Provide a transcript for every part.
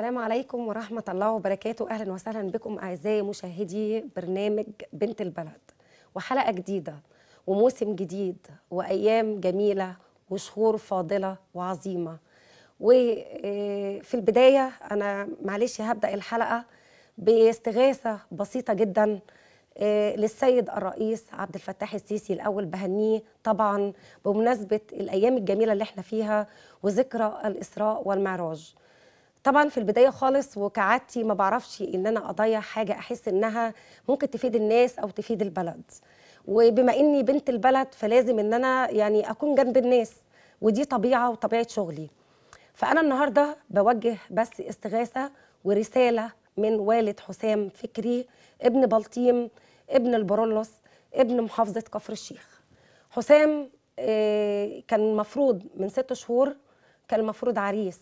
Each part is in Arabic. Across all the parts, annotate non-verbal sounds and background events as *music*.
السلام عليكم ورحمة الله وبركاته أهلا وسهلا بكم أعزائي مشاهدي برنامج بنت البلد وحلقة جديدة وموسم جديد وأيام جميلة وشهور فاضلة وعظيمة وفي البداية أنا معلش هبدأ الحلقة باستغاثة بسيطة جدا آه، للسيد الرئيس عبد الفتاح السيسي الأول بهنيه طبعا بمناسبة الأيام الجميلة اللي احنا فيها وذكرى الإسراء والمعراج طبعا في البدايه خالص وكعادتي ما بعرفش ان انا اضيع حاجه احس انها ممكن تفيد الناس او تفيد البلد وبما اني بنت البلد فلازم ان انا يعني اكون جنب الناس ودي طبيعه وطبيعه شغلي فانا النهارده بوجه بس استغاثه ورساله من والد حسام فكري ابن بلطيم ابن البرولوس ابن محافظه كفر الشيخ حسام آه، كان مفروض من ست شهور كان المفروض عريس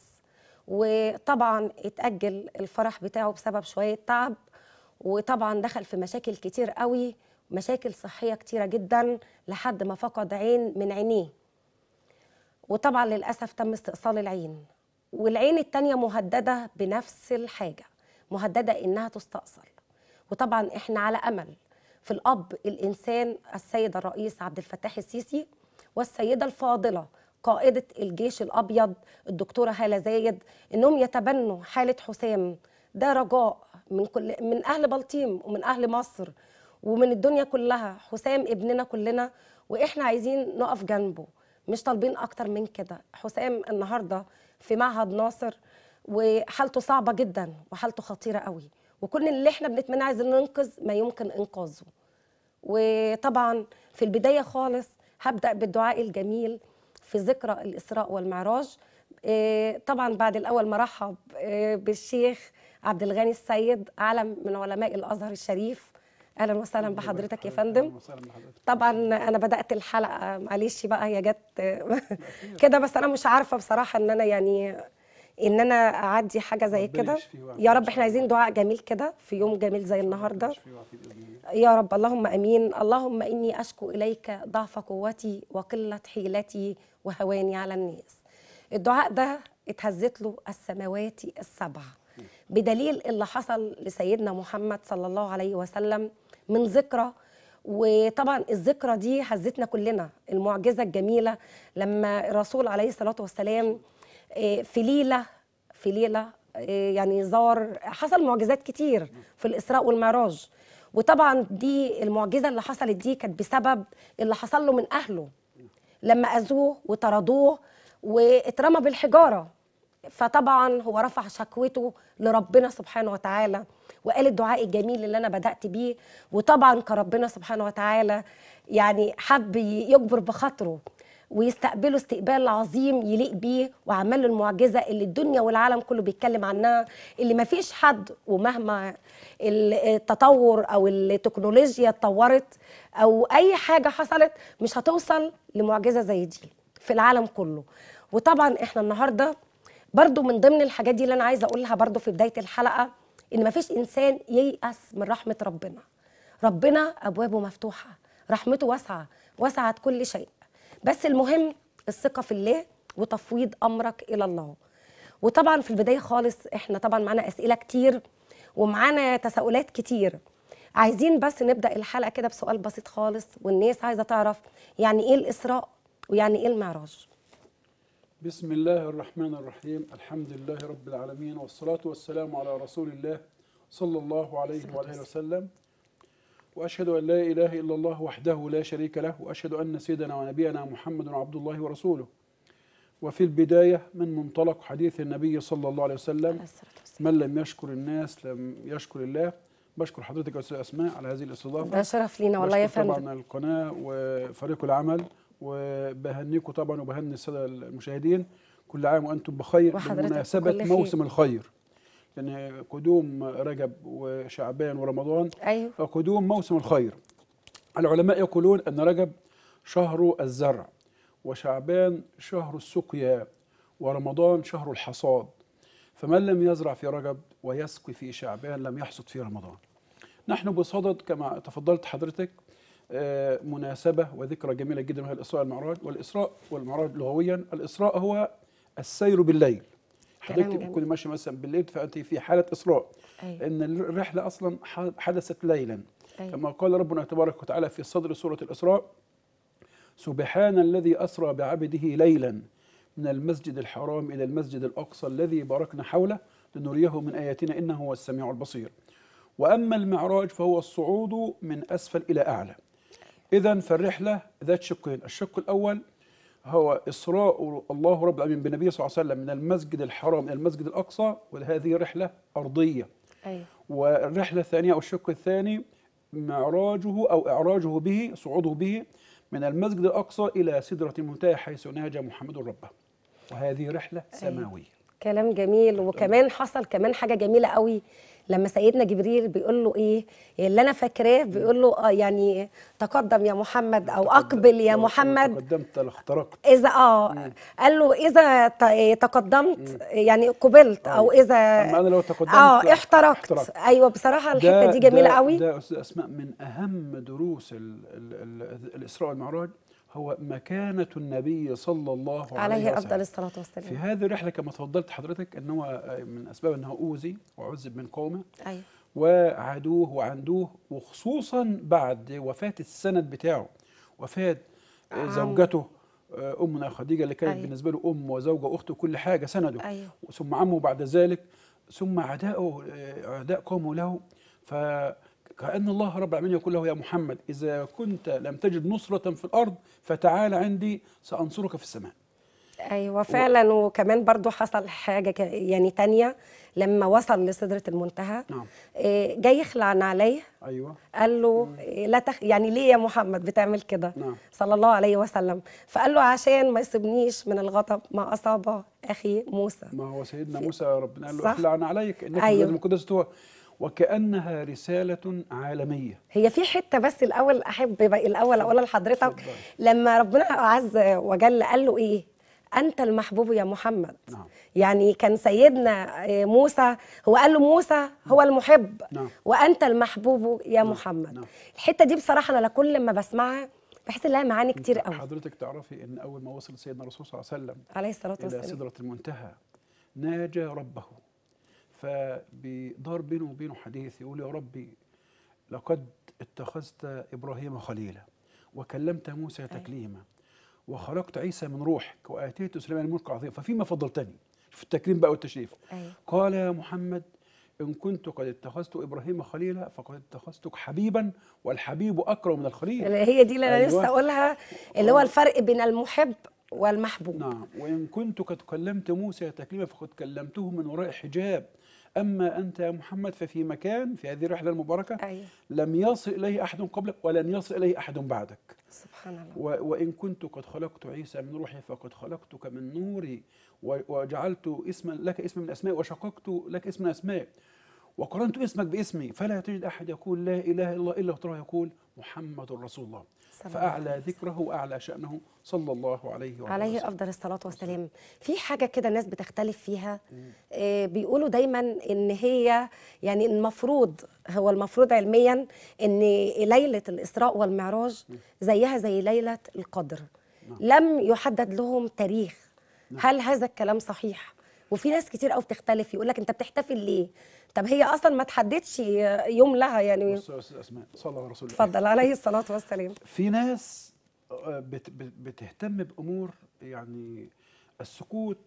وطبعا اتأجل الفرح بتاعه بسبب شوية تعب وطبعا دخل في مشاكل كتير قوي مشاكل صحية كتيرة جدا لحد ما فقد عين من عينيه وطبعا للأسف تم استئصال العين والعين التانية مهددة بنفس الحاجة مهددة إنها تستأصل وطبعا إحنا على أمل في الأب الإنسان السيد الرئيس عبد الفتاح السيسي والسيدة الفاضلة قائده الجيش الابيض الدكتوره هاله زايد انهم يتبنوا حاله حسام ده رجاء من كل من اهل بلطيم ومن اهل مصر ومن الدنيا كلها حسام ابننا كلنا واحنا عايزين نقف جنبه مش طالبين اكتر من كده حسام النهارده في معهد ناصر وحالته صعبه جدا وحالته خطيره قوي وكل اللي احنا بنتمنى عايزين ننقذ ما يمكن انقاذه وطبعا في البدايه خالص هبدا بالدعاء الجميل في ذكرى الإسراء والمعراج إيه، طبعا بعد الأول مرحب إيه، بالشيخ عبد الغني السيد عالم من علماء الأزهر الشريف اهلا وسهلا بحضرتك يا فندم طبعا انا بدات الحلقه معلش بقى هي جت *laughs* كده بس انا مش عارفه بصراحه ان انا يعني ان انا اعدي حاجه زي كده يا رب احنا عايزين دعاء جميل كده في يوم جميل زي النهارده يا رب اللهم امين اللهم اني اشكو اليك ضعف قوتي وقله حيلتي وهواني على الناس الدعاء ده اتهزت له السماوات السبع بدليل اللي حصل لسيدنا محمد صلى الله عليه وسلم من ذكرى وطبعا الذكرى دي هزتنا كلنا المعجزه الجميله لما الرسول عليه الصلاه والسلام آه، في ليله في ليله آه، يعني زار حصل معجزات كتير في الاسراء والمعراج وطبعا دي المعجزه اللي حصلت دي كانت بسبب اللي حصل له من اهله لما اذوه وطردوه واترمى بالحجاره فطبعا هو رفع شكوته لربنا سبحانه وتعالى وقال الدعاء الجميل اللي انا بدات بيه وطبعا كربنا سبحانه وتعالى يعني حب يجبر بخاطره ويستقبلوا استقبال عظيم يليق بيه وعمل المعجزه اللي الدنيا والعالم كله بيتكلم عنها اللي ما فيش حد ومهما التطور او التكنولوجيا اتطورت او اي حاجه حصلت مش هتوصل لمعجزه زي دي في العالم كله وطبعا احنا النهارده برضو من ضمن الحاجات دي اللي انا عايزه اقولها برضو في بدايه الحلقه ان ما فيش انسان ييأس من رحمه ربنا ربنا ابوابه مفتوحه رحمته واسعه وسعت كل شيء بس المهم الثقه في الله وتفويض امرك الى الله وطبعا في البدايه خالص احنا طبعا معانا اسئله كتير ومعانا تساؤلات كتير عايزين بس نبدا الحلقه كده بسؤال بسيط خالص والناس عايزه تعرف يعني ايه الاسراء ويعني ايه المعراج بسم الله الرحمن الرحيم الحمد لله رب العالمين والصلاه والسلام على رسول الله صلى الله عليه وآله وسلم وأشهد أن لا إله إلا الله وحده لا شريك له وأشهد أن سيدنا ونبينا محمد عبد الله ورسوله وفي البداية من منطلق حديث النبي صلى الله عليه وسلم من لم يشكر الناس لم يشكر الله بشكر حضرتك يا أستاذ أسماء على هذه الاستضافة ده شرف لينا والله يا فندم طبعا القناة وفريق العمل وبهنيكم طبعا وبهني السادة المشاهدين كل عام وأنتم بخير بمناسبة موسم الخير لان قدوم رجب وشعبان ورمضان أيوه. فقدوم موسم الخير العلماء يقولون ان رجب شهر الزرع وشعبان شهر السقيا ورمضان شهر الحصاد فمن لم يزرع في رجب ويسقي في شعبان لم يحصد في رمضان نحن بصدد كما تفضلت حضرتك آه، مناسبة وذكرى جميلة جدا وهي الإسراء والمعراج والإسراء والمعراج لغويا الإسراء هو السير بالليل حضرتك بتكوني ماشيه مثلا بالليل فانت في حاله اسراء أيوة. ان الرحله اصلا حدثت ليلا أيوة. كما قال ربنا تبارك وتعالى في صدر سوره الاسراء سبحان الذي اسرى بعبده ليلا من المسجد الحرام الى المسجد الاقصى الذي باركنا حوله لنريه من اياتنا انه هو السميع البصير واما المعراج فهو الصعود من اسفل الى اعلى اذا فالرحله ذات شقين الشق الاول هو إسراء الله رب العالمين بالنبي صلى الله عليه وسلم من المسجد الحرام إلى المسجد الأقصى وهذه رحلة أرضية أيوة. والرحلة الثانية أو الشق الثاني معراجه أو إعراجه به صعوده به من المسجد الأقصى إلى سدرة المنتهى حيث ناجى محمد ربه وهذه رحلة أيوة. سماوية كلام جميل وكمان حصل كمان حاجة جميلة قوي لما سيدنا جبريل بيقول له ايه اللي انا فاكراه بيقول له اه يعني تقدم يا محمد او اقبل يا آه، محمد تقدمت لاخترقت اذا اه مم. قال له اذا آه، تقدمت يعني قبلت او أيوة. اذا اما انا لو تقدمت اه, آه، احترقت, احترقت. ايوه بصراحه الحته دي جميله قوي ده, ده اسماء من اهم دروس الاسراء والمعراج هو مكانة النبي صلى الله عليه, عليه وسلم عليه أفضل الصلاة والسلام في هذه الرحلة كما تفضلت حضرتك أن هو من أسباب أنه أوذي وعذب من قومه أيوة. وعادوه وعندوه وخصوصا بعد وفاة السند بتاعه وفاة زوجته آه، أمنا خديجة اللي كانت أيوة. بالنسبة له أم وزوجة أخته وكل حاجة سنده أيوة. ثم عمه بعد ذلك ثم عداءه آه، عداء قومه له ف كأن الله رب العالمين يقول له يا محمد إذا كنت لم تجد نصرة في الأرض فتعال عندي سأنصرك في السماء ايوه فعلا و... وكمان برضو حصل حاجه ك... يعني تانية لما وصل لصدرة المنتهى نعم. إيه جاي يخلع عليه ايوه قال له إيه لا تخ... يعني ليه يا محمد بتعمل كده نعم. صلى الله عليه وسلم فقال له عشان ما يصيبنيش من الغضب ما اصاب اخي موسى ما هو سيدنا موسى ربنا قال له اخلعن عليك انك أيوة. المقدس هو وكأنها رسالة عالمية هي في حتة بس الأول أحب الأول أقولها لحضرتك لما ربنا عز وجل قال له إيه أنت المحبوب يا محمد نعم. يعني كان سيدنا آه، موسى هو قال له موسى هو نعم. المحب نعم. وأنت المحبوب يا نعم. محمد نعم. الحتة دي بصراحة أنا كل ما بسمعها بحس لها معاني كتير قوي حضرتك تعرفي ان اول ما وصل سيدنا الرسول صلى الله عليه وسلم عليه الصلاه والسلام الى سدره المنتهى ناجى ربه فبيدار بينه وبينه حديث يقول يا ربي لقد اتخذت ابراهيم خليلا وكلمت موسى أيوة. تكليما وخلقت عيسى من روحك واتيت سليمان الملك عظيم ففيما فضلتني في التكريم بقى والتشريف أيوة. قال يا محمد إن كنت قد اتخذت إبراهيم خليلا فقد اتخذتك حبيبا والحبيب أكرم من الخليل هي دي اللي أنا أيوة. لسه أقولها اللي هو الفرق بين المحب والمحبوب نعم وإن كنت قد كلمت موسى تكليما فقد كلمته من وراء حجاب أما أنت يا محمد ففي مكان في هذه الرحلة المباركة أيه. لم يصل إليه أحد قبلك ولن يصل إليه أحد بعدك سبحان الله و وإن كنت قد خلقت عيسى من روحي فقد خلقتك من نوري وجعلت اسما لك اسم من أسماء وشققت لك اسم من أسماء وقرنت اسمك باسمي فلا تجد أحد يقول لا إله إلا الله إلا ترى يقول محمد رسول الله فأعلى ذكره وأعلى شأنه صلى الله عليه وسلم عليه أفضل الصلاة والسلام في حاجة كده الناس بتختلف فيها آه، بيقولوا دايما إن هي يعني المفروض هو المفروض علميا إن ليلة الإسراء والمعراج زيها زي ليلة القدر نعم. لم يحدد لهم تاريخ نعم. هل هذا الكلام صحيح؟ وفي ناس كتير قوي بتختلف يقول لك انت بتحتفل ليه طب هي اصلا ما تحددش يوم لها يعني بص يا استاذ اسماء صلى على رسول الله اتفضل عليه الصلاه والسلام في ناس آه، بتهتم بامور يعني السكوت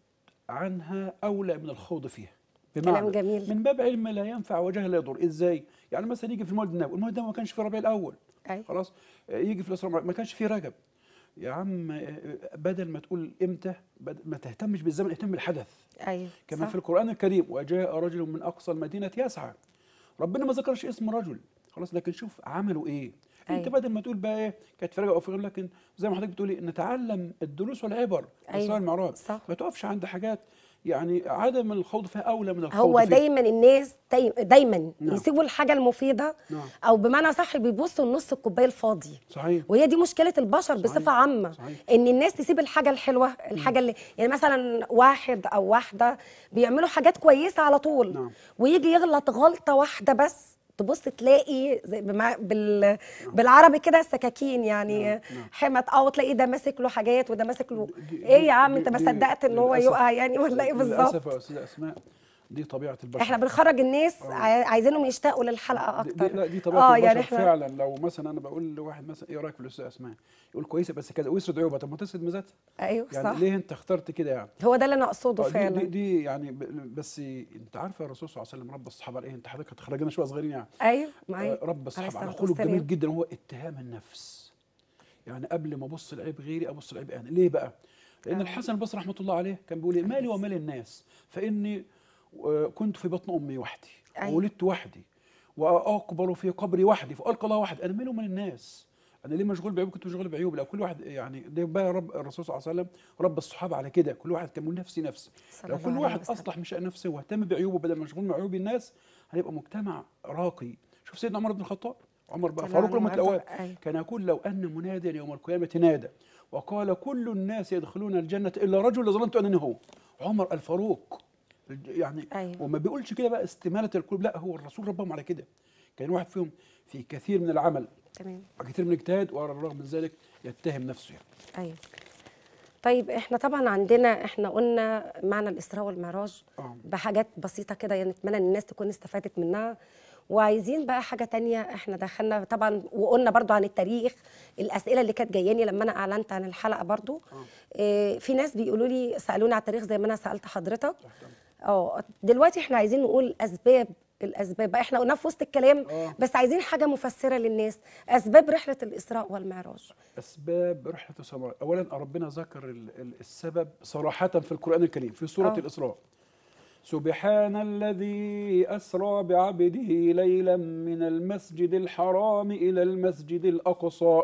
عنها اولى من الخوض فيها بمعنى كلام جميل من باب علم لا ينفع وجهل لا يضر ازاي يعني مثلا يجي في المولد النبوي المولد النبوي ما كانش في ربيع الاول أي. خلاص آه، يجي في الاسراء ما كانش في رجب يا عم بدل ما تقول امتى ما تهتمش بالزمن اهتم بالحدث ايوه كما صح. في القران الكريم وجاء رجل من اقصى المدينه يسعى ربنا ما ذكرش اسم رجل خلاص لكن شوف عملوا ايه أيوة. انت بدل ما تقول بقى ايه كانت فرجه او فغير لكن زي ما حضرتك بتقولي إيه، نتعلم الدروس والعبر أيوة. المعراج ما تقفش عند حاجات يعني عدم الخوض فيها اولى من الخوض هو فيه. دايما الناس دايما نعم. يسيبوا الحاجه المفيده نعم. او بمعنى صح بيبصوا لنص الكوبايه الفاضي صحيح وهي دي مشكله البشر صحيح. بصفه عامه صحيح. ان الناس تسيب الحاجه الحلوه نعم. الحاجه اللي يعني مثلا واحد او واحده بيعملوا حاجات كويسه على طول نعم. ويجي يغلط غلطه واحده بس تبص تلاقي زي بال... بالعربي كده السكاكين يعني نعم، نعم. حمت او آه، تلاقي ده ماسك له حاجات وده ماسك له ايه يا عم انت ما صدقت ان هو يقع يعني ولا ايه بالظبط للاسف يا استاذه اسماء دي طبيعه البشر احنا بنخرج الناس آه. عايزينهم يشتاقوا للحلقه اكتر دي, دي طبيعه آه يعني البشر يعني فعلا لو مثلا انا بقول لواحد مثلا ايه رايك في الاستاذ اسماء يقول كويسه بس كذا ويسرد عيوبها طب ما تسرد ميزاتها ايوه يعني صح ليه انت اخترت كده يعني هو ده اللي انا اقصده آه، فعلا دي, دي يعني بس انت عارفه الرسول صلى الله عليه وسلم رب الصحابه على ايه انت حضرتك هتخرجنا شويه صغيرين يعني ايوه معايا آه رب الصحابه على خلق جميل جدا هو اتهام النفس يعني قبل ما ابص لعيب غيري ابص لعيب انا ليه بقى؟ لان آه. الحسن البصري رحمه الله عليه كان بيقول إيه؟ مالي ومال الناس فاني كنت في بطن امي وحدي أيوة. وولدت وحدي واقبر في قبري وحدي فالقى الله وحدي انا منهم من الناس انا ليه مشغول بعيوب كنت مشغول بعيوب لو كل واحد يعني ده بقى رب الرسول صلى الله عليه وسلم رب الصحابه على كده كل واحد كان نفسي نفسي لو كل واحد اصلح من شان نفسه واهتم بعيوبه بدل ما مشغول بعيوب الناس هيبقى مجتمع راقي شوف سيدنا عمر بن الخطاب عمر بقى فاروق لما تلواه كان يقول لو ان مناديا يوم القيامه نادى وقال كل الناس يدخلون الجنه الا رجل ظننت انني هو عمر الفاروق يعني أيوة. وما بيقولش كده بقى استماله القلوب لا هو الرسول ربهم على كده كان واحد فيهم في كثير من العمل تمام وكثير من الاجتهاد وعلى الرغم من ذلك يتهم نفسه يعني. ايوه طيب احنا طبعا عندنا احنا قلنا معنى الاسراء والمعراج آه. بحاجات بسيطه كده يعني نتمنى ان الناس تكون استفادت منها وعايزين بقى حاجه تانية احنا دخلنا طبعا وقلنا برضو عن التاريخ الاسئله اللي كانت جاياني لما انا اعلنت عن الحلقه برضو آه. اه في ناس بيقولوا لي سالوني على التاريخ زي ما انا سالت حضرتك اه دلوقتي احنا عايزين نقول اسباب الاسباب احنا قلنا في وسط الكلام أوه. بس عايزين حاجه مفسره للناس اسباب رحله الاسراء والمعراج اسباب رحله الاسراء اولا ربنا ذكر السبب صراحه في القران الكريم في سوره أوه. الاسراء سبحان الذي أسرى بعبده ليلا من المسجد الحرام إلى المسجد الأقصى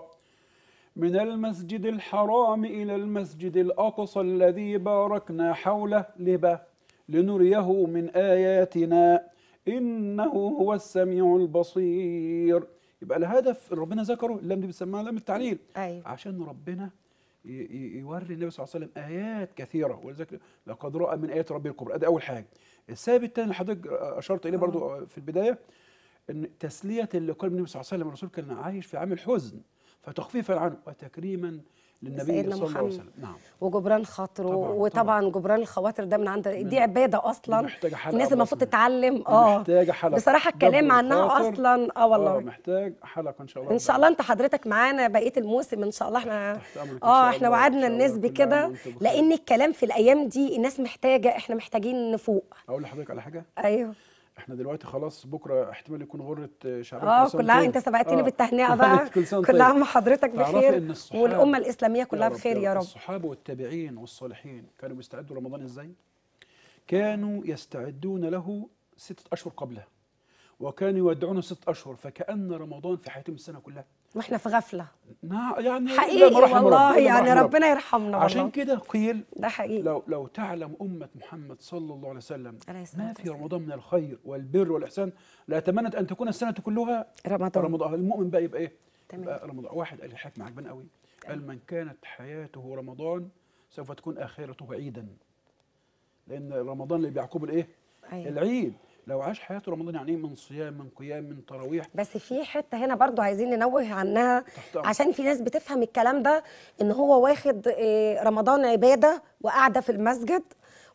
من المسجد الحرام إلى المسجد الأقصى الذي باركنا حوله لبا لنريه من آياتنا إنه هو السميع البصير يبقى الهدف اللي ربنا ذكره اللام دي بنسميها لام التعليل أيوة. عشان ربنا يوري النبي صلى الله عليه وسلم آيات كثيرة ولذلك لقد رأى من آيات ربه الكبرى ده أول حاجة السبب الثاني اللي حضرتك أشرت إليه برضو آه. في البداية ان تسليه قال النبي صلى الله عليه وسلم الرسول كان عايش في عام الحزن فتخفيفا عنه وتكريما للنبي صلى الله عليه وسلم نعم وجبران خاطره وطبعا طبعًا. جبران الخواطر ده من عند دي نعم. عباده اصلا محتاجه حلقه الناس المفروض تتعلم اه محتاجه حلقه بصراحه الكلام عنها اصلا آه،, اه والله محتاج حلقه ان شاء الله ان شاء الله انت حضرتك معانا بقيه الموسم ان شاء الله احنا اه احنا وعدنا الناس بكده لان الكلام في الايام دي الناس محتاجه احنا محتاجين نفوق اقول لحضرتك على حاجه ايوه احنا دلوقتي خلاص بكره احتمال يكون غره شعبيه اه كلها انت طيب. سبقتني آه بالتهنئه *laughs* بقى كل سنة كل طيب. حضرتك بخير والامه الاسلاميه كلها بخير يا رب الصحابه والتابعين والصالحين كانوا بيستعدوا رمضان ازاي؟ كانوا يستعدون له ستة أشهر قبله وكانوا يودعونه ستة أشهر فكأن رمضان في حياتهم السنة كلها واحنا في غفله يعني حقيقي والله, والله يعني ربنا, ربنا يرحمنا عشان كده قيل ده حقيقي لو لو تعلم امه محمد صلى الله عليه وسلم ما في رمضان من الخير والبر والاحسان لاتمنت ان تكون السنه كلها رمضان رمضان المؤمن بقى يبقى ايه؟ تمام رمضان واحد قال الحكم عجبان قوي قال من كانت حياته رمضان سوف تكون اخرته عيدا لان رمضان اللي بيعقبه الايه؟ أيوة. العيد لو عاش حياته رمضان يعني إيه؟ من صيام من قيام من تراويح بس في حته هنا برضو عايزين ننوه عنها عشان في ناس بتفهم الكلام ده ان هو واخد آه، رمضان عباده وقاعده في المسجد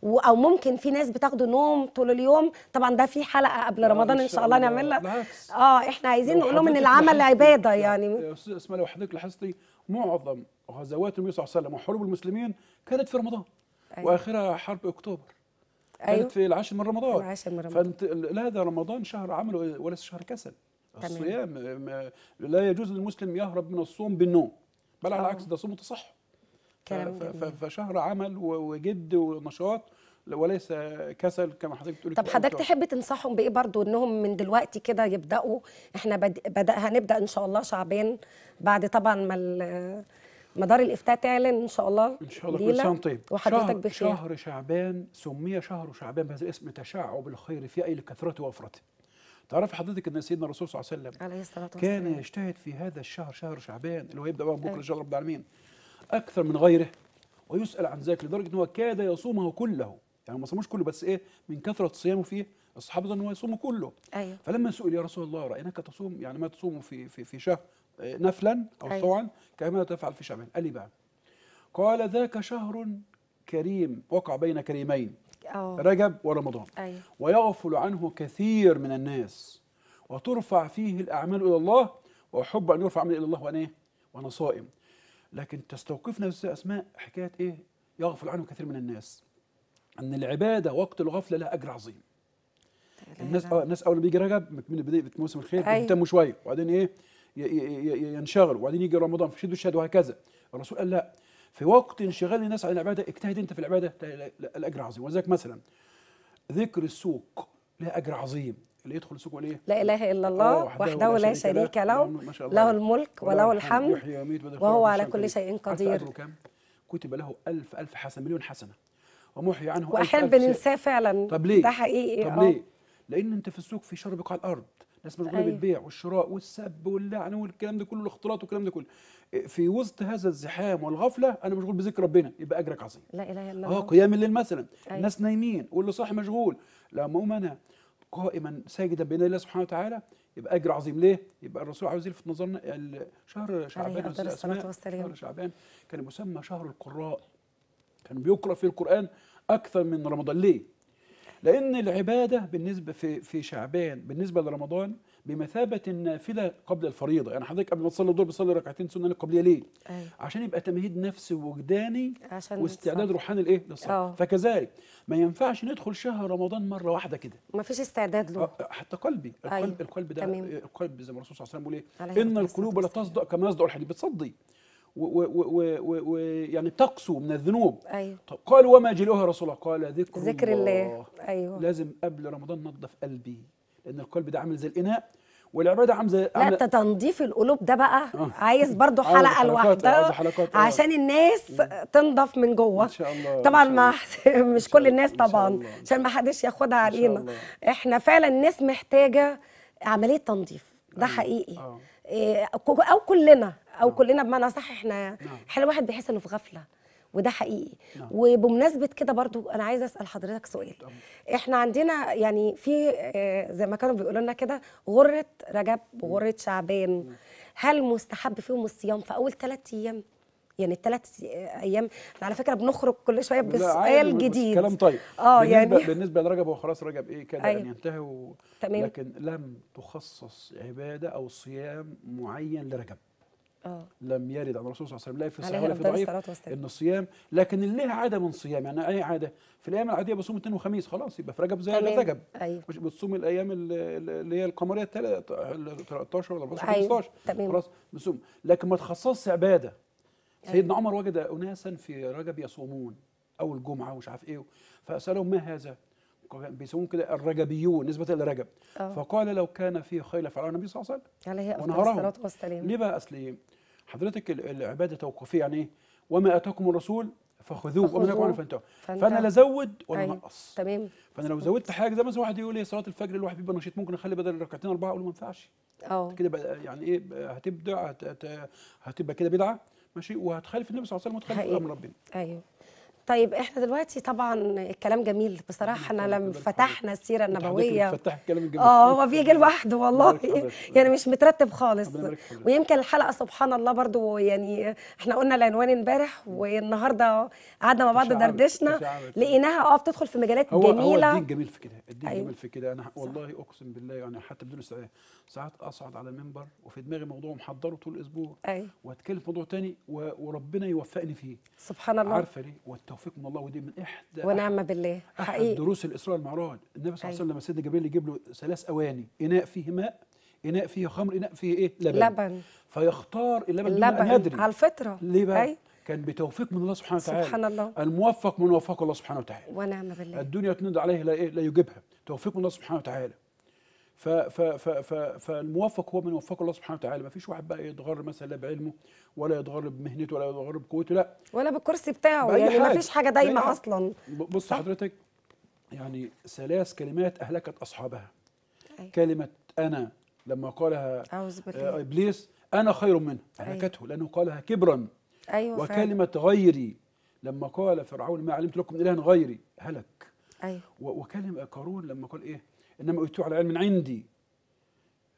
او ممكن في ناس بتاخده نوم طول اليوم طبعا ده في حلقه قبل آه، رمضان ان شاء الله نعملها اه احنا عايزين نقول لهم ان العمل عباده يعني استاذ اسماء لو حضرتك لاحظتي معظم غزوات النبي صلى الله عليه وسلم وحروب المسلمين كانت في رمضان أيوة. واخرها حرب اكتوبر أيوه. كانت في العاشر من رمضان العاشر من رمضان فانت لا ده رمضان شهر عمل إيه؟ وليس شهر كسل تمام. الصيام لا يجوز للمسلم يهرب من الصوم بالنوم بل على العكس آه. ده صوم تصح فشهر عمل وجد ونشاط وليس كسل كما حضرتك بتقولي طب حضرتك تحب تنصحهم بايه برضو انهم من دلوقتي كده يبداوا احنا بد... بدا هنبدا ان شاء الله شعبان بعد طبعا ما مدار الافتاء تعلن ان شاء الله ان شاء الله كل سنه طيب وحضرتك شهر بخير شهر شعبان سمي شهر شعبان بهذا الاسم تشعب الخير في اي لكثرته وافرته تعرف حضرتك ان سيدنا الرسول صلى الله عليه وسلم عليه الصلاه والسلام كان يجتهد في هذا الشهر شهر شعبان اللي هو يبدا بقى بكره ان شاء الله رب العالمين اكثر من غيره ويسال عن ذلك لدرجه ان هو كاد يصومه كله يعني ما صاموش كله بس ايه من كثره صيامه فيه الصحابه ظنوا انه يصوم كله أيوه. فلما سئل يا رسول الله رايناك تصوم يعني ما تصوم في في في شهر نفلا أو أيوة. صوعا كما تفعل في شعبان قال لي بقى قال ذاك شهر كريم وقع بين كريمين أوه. رجب ورمضان أيوة. ويغفل عنه كثير من الناس وترفع فيه الأعمال إلى الله وأحب أن يرفع عملي إلى الله وأنا إيه؟ وأنا صائم لكن تستوقفنا يا أسماء حكاية إيه يغفل عنه كثير من الناس أن العبادة وقت الغفلة لها أجر عظيم الناس آه الناس أول ما بيجي رجب من بداية موسم الخير أيوة. بيهتموا شوية وبعدين إيه ينشغل وبعدين يجي رمضان فشد الشهد وهكذا الرسول قال لا في وقت انشغال الناس عن العباده اجتهد انت في العباده الاجر عظيم ولذلك مثلا ذكر السوق له اجر عظيم اللي يدخل السوق يقول ايه؟ لا اله الا آه، الله وحده لا شريك له له الملك وله الحمد وهو على كل شيء قدير كتب له ألف ألف حسنة مليون حسنة ومحي عنه وأحيانا بننساه فعلا طب ليه؟ ده حقيقي طب آه. ليه؟ لأن أنت في السوق في شر بقاع الأرض ناس مشغوله أيوة. بالبيع والشراء والسب واللعن والكلام ده كله الاختلاط والكلام ده كله في وسط هذا الزحام والغفله انا مشغول بذكر ربنا يبقى اجرك عظيم لا اله الا آه، الله اه قيام الليل مثلا أيوة. الناس نايمين واللي صاحي مشغول لا اقوم انا قائما ساجدا بين الله سبحانه وتعالى يبقى اجر عظيم ليه؟ يبقى الرسول عاوز يلفت نظرنا شهر شعبان شهر شعبان كان مسمى شهر القراء كان بيقرا فيه القران اكثر من رمضان ليه؟ لأن العبادة بالنسبة في في شعبان بالنسبة لرمضان بمثابة النافلة قبل الفريضة يعني حضرتك قبل ما تصلي الظهر بتصلي ركعتين سنة قبلية ليه؟ أيه. عشان يبقى تمهيد نفسي ووجداني عشان واستعداد روحاني لإيه؟ للصلاة اه. فكذلك ما ينفعش ندخل شهر رمضان مرة واحدة كده ما فيش استعداد له آه، آه، حتى قلبي القلب, أيه. القلب ده تمام. القلب زي ما الرسول صلى الله عليه وسلم بيقول إيه؟ إن القلوب لا تصدق كما يصدق الحديد بتصدي ويعني تقسو من الذنوب أيوه. طب قالوا وما جلوها رسول الله قال ذكر, ذكر الله. الله أيوه. لازم قبل رمضان نظف قلبي لان القلب ده عامل زي الاناء والعباده عامل زي لا ده تنظيف القلوب ده بقى آه. عايز برضو حلقه لوحدها آه. عشان الناس تنضف من جوه ان شاء الله طبعا ما مش كل الناس طبعا عشان ما حدش ياخدها علينا احنا فعلا الناس محتاجه عمليه تنظيف ده أيوه. حقيقي آه. آه، او كلنا او نعم. كلنا بمعنى صح احنا نعم. احنا الواحد بيحس انه في غفله وده حقيقي نعم. وبمناسبه كده برضو انا عايزه اسال حضرتك سؤال طبعا. احنا عندنا يعني في آه، زي ما كانوا بيقولوا لنا كده غره رجب وغره نعم. شعبان نعم. هل مستحب فيهم الصيام في اول ثلاث ايام يعني الثلاث ايام على فكره بنخرج كل شويه بسؤال جديد كلام طيب اه يعني بالنسبه لرجب هو خلاص رجب ايه كده أيوه. يعني ينتهي تمام. لكن لم تخصص عباده او صيام معين لرجب أوه. لم يرد عن الرسول صلى الله عليه وسلم لا في الصحيح ولا في ضعيف ان الصيام لكن اللي لها عاده من صيام يعني اي عاده في الايام العاديه بصوم اثنين وخميس خلاص يبقى في رجب زي اللي رجب أيوه. مش بتصوم الايام اللي هي القمريه 13 ولا 14 15 أيوه. خلاص بصوم لكن ما تخصصش عباده أيوة. سيدنا عمر وجد اناسا في رجب يصومون اول جمعه ومش عارف ايه فسالهم ما هذا؟ بيسموهم كده الرجبيون نسبه لرجب رجب آه. فقال لو كان في خيل فعلها النبي صلى الله عليه وسلم عليه يعني افضل الصلاه والسلام ليه بقى اصل إيه؟ حضرتك العباده توقفيه يعني ايه؟ وما اتاكم الرسول فخذوه وما نهاكم عنه فانتهوا فانا لا ازود ولا انقص أيوة. تمام فانا لو زودت حاجه زي مثلا واحد يقول لي إيه؟ صلاه الفجر الواحد بيبقى نشيط ممكن اخلي بدل ركعتين اربعه اقول ما ينفعش اه كده يعني ايه هتبدع هتبقى كده بدعه ماشي وهتخالف النبي صلى الله عليه وسلم وتخالف امر ربنا ايوه طيب احنا دلوقتي طبعا الكلام جميل بصراحه انا لما فتحنا السيره النبويه فتح الكلام الجميل اه هو بيجي لوحده والله يعني مش مترتب خالص ويمكن الحلقه سبحان الله برضو يعني احنا قلنا العنوان امبارح والنهارده قعدنا مع بعض دردشنا لقيناها اه بتدخل في مجالات هو جميله هو الدين جميل في كده الدين أيوه. جميل في كده انا والله اقسم بالله يعني حتى بدون استعداد ساعات اصعد على المنبر وفي دماغي موضوع محضره طول الاسبوع أيوه. واتكلم في موضوع تاني وربنا يوفقني فيه سبحان الله عارفه ليه توفيق من الله ودي من احدى ونعم بالله احد حقيقي. دروس الاسراء المعراج النبي صلى الله عليه وسلم أيوة. لما سيدنا جبريل يجيب له ثلاث اواني اناء فيه ماء اناء فيه خمر اناء فيه ايه لبن لبن فيختار اللبن, اللبن على الفطره ليه بقى أي. أيوة. كان بتوفيق من الله سبحانه وتعالى سبحان الله الموفق من وفقه الله سبحانه وتعالى ونعم بالله الدنيا تنادى عليه لا, إيه لا يجيبها توفيق من الله سبحانه وتعالى ف ف ف ف فالموفق هو من وفقه الله سبحانه وتعالى ما فيش واحد بقى يتغر مثلا لا بعلمه ولا يتغر بمهنته ولا يتغر بقوته لا ولا بالكرسي بتاعه يعني ما فيش حاجه دايمه اصلا بص حضرتك يعني ثلاث كلمات اهلكت اصحابها أي. أيوة. كلمه انا لما قالها آه، ابليس انا خير منه أيوة. اهلكته أي. لانه قالها كبرا أيوة وكلمه فعلا. غيري لما قال فرعون ما علمت لكم من اله غيري هلك أيوة. وكلمه قارون لما قال ايه انما اتيت على علم من عندي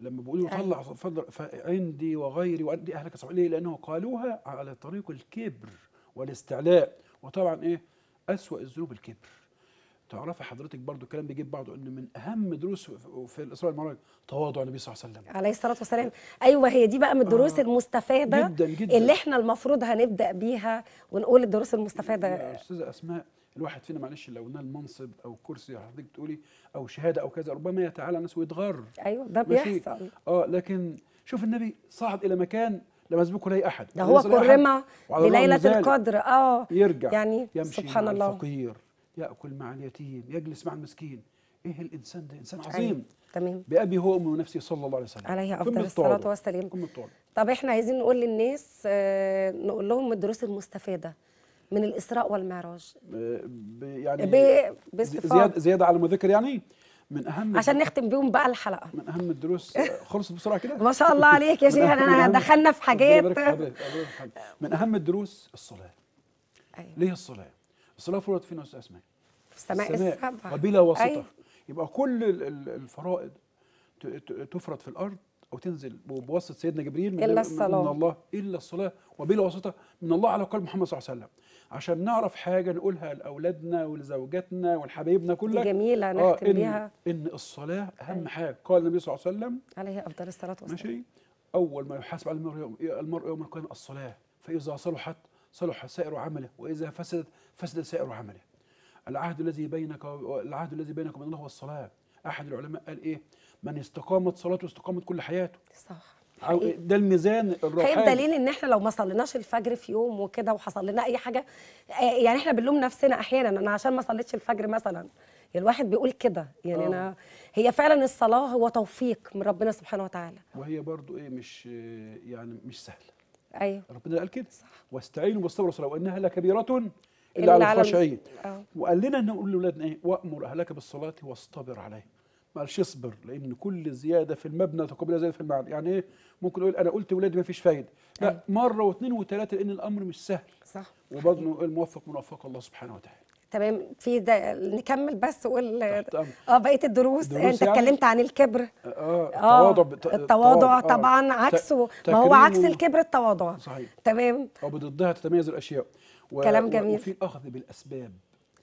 لما بيقولوا طلع فضل عندي وغيري وعندي أهلك صحيح ليه لأنه قالوها على طريق الكبر والاستعلاء وطبعا إيه أسوأ الذنوب الكبر تعرفي حضرتك برضو الكلام بيجيب بعضه ان من اهم دروس في الاسراء والمعراج تواضع النبي صلى الله عليه وسلم عليه الصلاه والسلام ايوه هي دي بقى من الدروس آه المستفاده جدا جدا اللي احنا المفروض هنبدا بيها ونقول الدروس المستفاده يا استاذه اسماء الواحد فينا معلش لو نال منصب او كرسي حضرتك بتقولي او شهاده او كذا ربما يتعالى الناس ويتغر ايوه ده بيحصل اه لكن شوف النبي صعد الى مكان لم يسبقه لاي احد ده هو كرم بليله القدر اه يرجع يعني يمشي سبحان مع الله الفقير ياكل مع اليتيم يجلس مع المسكين ايه الانسان ده انسان عظيم أيوة. تمام بابي هو امي ونفسي صلى الله عليه وسلم عليه افضل الصلاه والسلام طب احنا عايزين نقول للناس آه نقول لهم الدروس المستفاده من الإسراء والمعراج يعني زيادة, زيادة على المذكر يعني من اهم عشان نختم بيهم بقى الحلقه من اهم الدروس *laughs* خلصت بسرعه كده ما شاء الله عليك يا شيخ انا دخلنا في حاجات من اهم الدروس الصلاه أيوة. ليه الصلاه الصلاه فرضت فينا استاذ اسماء في السماء السبع قبيله واسطه أيوة. يبقى كل الفرائض تفرض في الارض او تنزل بواسطه سيدنا جبريل من, إلا الصلاة. من الله الا الصلاه وبلا واسطه من الله على قلب محمد صلى الله عليه وسلم عشان نعرف حاجه نقولها لاولادنا ولزوجاتنا ولحبايبنا كلها جميله آه، نختم آه إن بيها ان الصلاه اهم أيوة. حاجه قال النبي صلى الله عليه وسلم عليه افضل الصلاه والسلام ماشي اول ما يحاسب على المرء يوم المرء يوم القيامه الصلاه فاذا صلحت صلح سائر عمله واذا فسدت فسد سائر عمله العهد الذي بينك العهد الذي بينك وبين الله هو الصلاه احد العلماء قال ايه من استقامت صلاته استقامت كل حياته صح إيه. ده الميزان الروحاني هي الدليل ان احنا لو ما صليناش الفجر في يوم وكده وحصل لنا اي حاجه آه، يعني احنا بنلوم نفسنا احيانا انا عشان ما صليتش الفجر مثلا الواحد بيقول كده يعني أوه. انا آه. هي فعلا الصلاه هو توفيق من ربنا سبحانه وتعالى وهي برضو ايه مش يعني مش سهله ايوه ربنا قال كده صح واستعينوا بالصبر والصلاه وانها لكبيره الا على الخاشعين آه. وقال لنا نقول لاولادنا ايه وامر اهلك بالصلاه واصطبر عليها ما قالش اصبر لان كل زياده في المبنى تقابلها زياده في المعنى يعني ايه ممكن اقول انا قلت ولادي ما فيش فايده لا أي. مره واثنين وثلاثه لان الامر مش سهل صح وبرضه الموفق من وفق الله سبحانه وتعالى تمام في ده نكمل بس وال اه بقيه الدروس انت يعني؟ اتكلمت يعني... عن الكبر اه, آه التواضع بت... التواضع آه طبعا عكسه ما هو عكس و... الكبر التواضع صحيح تمام وبضدها تتميز الاشياء و... كلام جميل و... وفي اخذ بالاسباب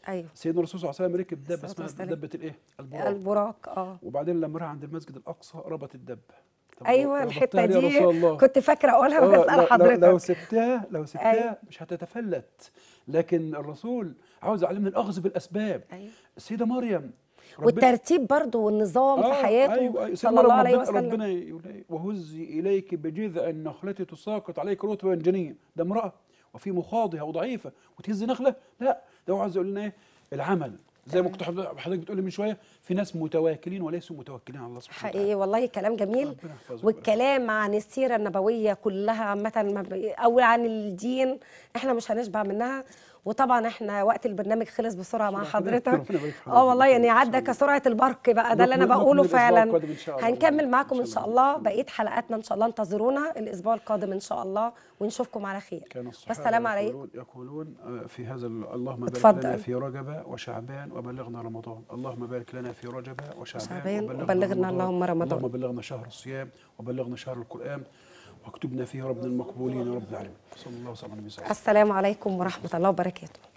ايوه سيدنا الرسول صلى الله عليه وسلم ركب دابه اسمها دبه الايه؟ البراق البراق اه وبعدين لما راح عند المسجد الاقصى ربط الدبه ايوه الحته دي كنت فاكره اقولها آه، لو حضرتك لو سبتها لو سبتها أيوة. مش هتتفلت لكن الرسول عاوز يعلمنا الاخذ بالاسباب أيوة. السيده مريم والترتيب برضه والنظام آه في حياته أيوة أيوة صلى الله عليه وسلم ربنا وهزي اليك بجذع النخله تساقط عليك رطبا جنيا ده امراه وفي مخاضها وضعيفه وتهز نخله لا ده عايز يقول لنا ايه العمل زي ما كنت حضرتك بتقولي من شويه في ناس متواكلين وليسوا متوكلين على الله سبحانه وتعالى حقيقي والله كلام جميل والكلام بقى. عن السيره النبويه كلها عامه او عن الدين احنا مش هنشبع منها وطبعا احنا وقت البرنامج خلص بسرعه مع *laughs* حضرتك اه والله يعني عدى كسرعه البرق بقى ده اللي انا بقوله فعلا هنكمل معاكم ان شاء الله بقيه حلقاتنا ان شاء الله انتظرونا الاسبوع القادم ان شاء الله ونشوفكم على خير والسلام عليكم يقولون آه، في هذا اللهم بارك لنا في رجب وشعبان وبلغنا رمضان اللهم بارك لنا في رجب وشعبان, وبلغنا, اللهم رمضان اللهم بلغنا شهر الصيام وبلغنا شهر القران واكتبنا فيه ربنا المقبولين رب العالمين صلى الله وسلم على السلام عليكم ورحمه الله وبركاته